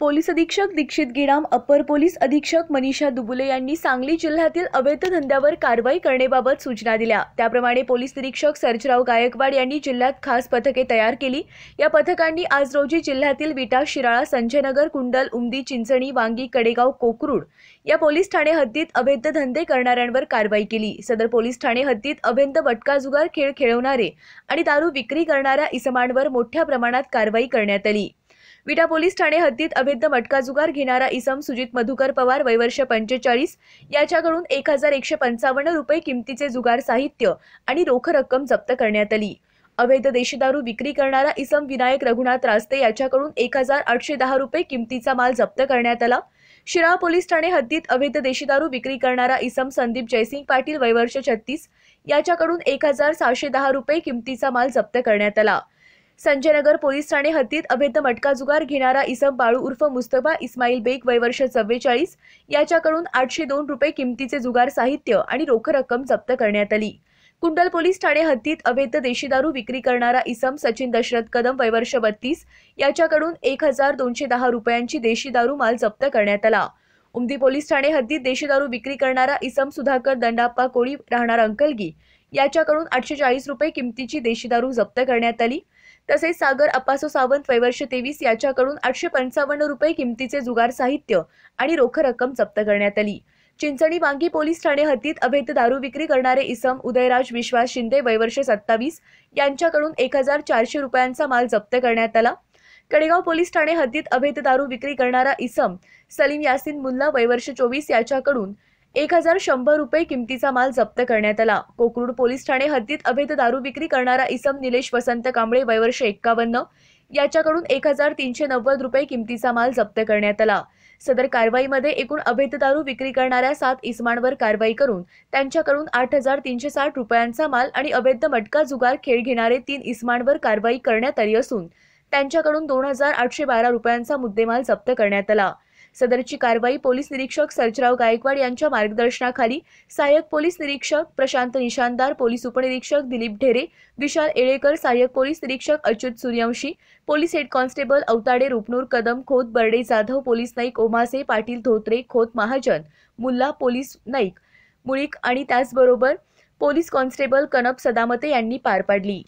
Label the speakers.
Speaker 1: police अधीक्षक दीक्षित गिराम अपर police अधीक्षक मनीषा दुबुले यांनी सांगली जिल्ह्यातील अवैध धंद्यावर कारवाई करण्याबाबत सूचना दिल्या त्याप्रमाणे पोलीस निरीक्षक सर्जराव गायकवाड यांनी जिल्ह्यात खास पथके तयार केली या पथकांनी आज रोजी जिल्ह्यातील विटा शिराळा संजयनगर कुंडल उमदी चिंचणी वांगी कडेगाव कोकरूड या पोलीस ठाणे हद्दीत अवैध धंदे करणाऱ्यांवर कारवाई केली सदर पोलीस ठाणे हद्दीत अवैध बटकाजुगार खेळ खेळवणारे आणि दारू विक्री करणाऱ्या इसमांवर मोठ्या प्रमाणात कारवाई करण्यात आली विटा पोलीस ठाणे हद्दीत अभेद्य मटका जुगार घेणारा इसम सुजित मधुकर पवार वैवर्ष पंचेचाळीस याच्याकडून एक हजार एकशे पंचावन्न रुपये किमतीचे जुगार साहित्य आणि रोख रक्कम जप्त करण्यात आली अवैध देशी दारू विक्री करणारा इसम विनायक रघुनाथ रास्ते याच्याकडून एक हजार आठशे दहा रुपये किमतीचा माल जप्त करण्यात आला शिराळा पोलीस ठाणे हद्दीत अवैध देशी दारू विक्री करणारा इसम संदीप जयसिंग पाटील वैवर्ष छत्तीस याच्याकडून एक हजार सहाशे दहा रुपये किमतीचा माल जप्त करण्यात आला संजयनगर पोलीस ठाणे हद्दीत अभेद मटका जुगार घेणारा इसम बाळू उर्फ मुस्तफा इस्माईल बेग वयवर्ष चव्वेचाळीस याच्याकडून आठशे दोन रुपये किमतीचे जुगार साहित्य आणि रोख रक्कम जप्त करण्यात आली कुंडल पोलीस ठाणे हद्दीत अवैध देशी दारू विक्री करणारा इसम सचिन दशरथ कदम वयवर्ष बत्तीस याच्याकडून एक हजार दोनशे दहा रुपयांची देशी दारू माल जप्त करण्यात आला उमदी पोलीस ठाणे हद्दीत देशी दारू विक्री करणारा इसम सुधाकर दंडाप्पा कोळी राहणार अंकलगी याच्याकडून आठशे चाळीस रुपये किमतीची देशी दारू जप्त करण्यात आली तसेच सागर अपासो सावंत वैवर्ष तेवीस याच्याकडून आठशे पंचावन्न रुपये किमतीचे जुगार साहित्य आणि रोख रक्कम जप्त करण्यात आली चिंचणी वांगी पोलीस ठाणे हद्दीत अवैध दारू विक्री करणारे इसम उदयराज विश्वास शिंदे वैवर्ष सत्तावीस यांच्याकडून एक हजार चारशे रुपयांचा माल जप्त करण्यात आला कडेगाव पोलीस ठाणे हद्दीत अवैध दारू विक्री करणारा इसम सलीम यासिन मुल्ला वैवर्ष चोवीस याच्याकडून एक हजार शंभर रुपये किमतीचा माल जप्त करण्यात आला कोकरूड पोलीस ठाणे हद्दीत अवैध दारू विक्री करणारा इसम निलेश वसंत कांबळे वयवर्ष एक्कावन्न याच्याकडून एक हजार तीनशे नव्वद रुपये किमतीचा माल जप्त करण्यात आला सदर कारवाईमध्ये एकूण अवैध दारू विक्री करणाऱ्या सात इसमांवर कारवाई करून त्यांच्याकडून आठ हजार तीनशे साठ रुपयांचा माल आणि अवैध मटका जुगार खेळ घेणारे तीन इसमांवर कारवाई करण्यात आली असून त्यांच्याकडून दोन हजार आठशे बारा रुपयांचा मुद्देमाल जप्त करण्यात आला सदरची कारवाई पोलीस निरीक्षक सर्जराव गायकवाड यांच्या मार्गदर्शनाखाली सहाय्यक पोलीस निरीक्षक प्रशांत निशानदार पोलीस उपनिरीक्षक दिलीप ढेरे विशाल एळेकर सहाय्यक पोलीस निरीक्षक Achyut Suryavanshi police head constable Awatade Rupnur Kadam Khot Barde Jadhav police Naik Omase Patil Dhotre Khot Mahajan Mulla police Naik Mulik आणि त्याचबरोबर पोलीस कॉन्स्टेबल कनप सदामते यांनी पार पाडली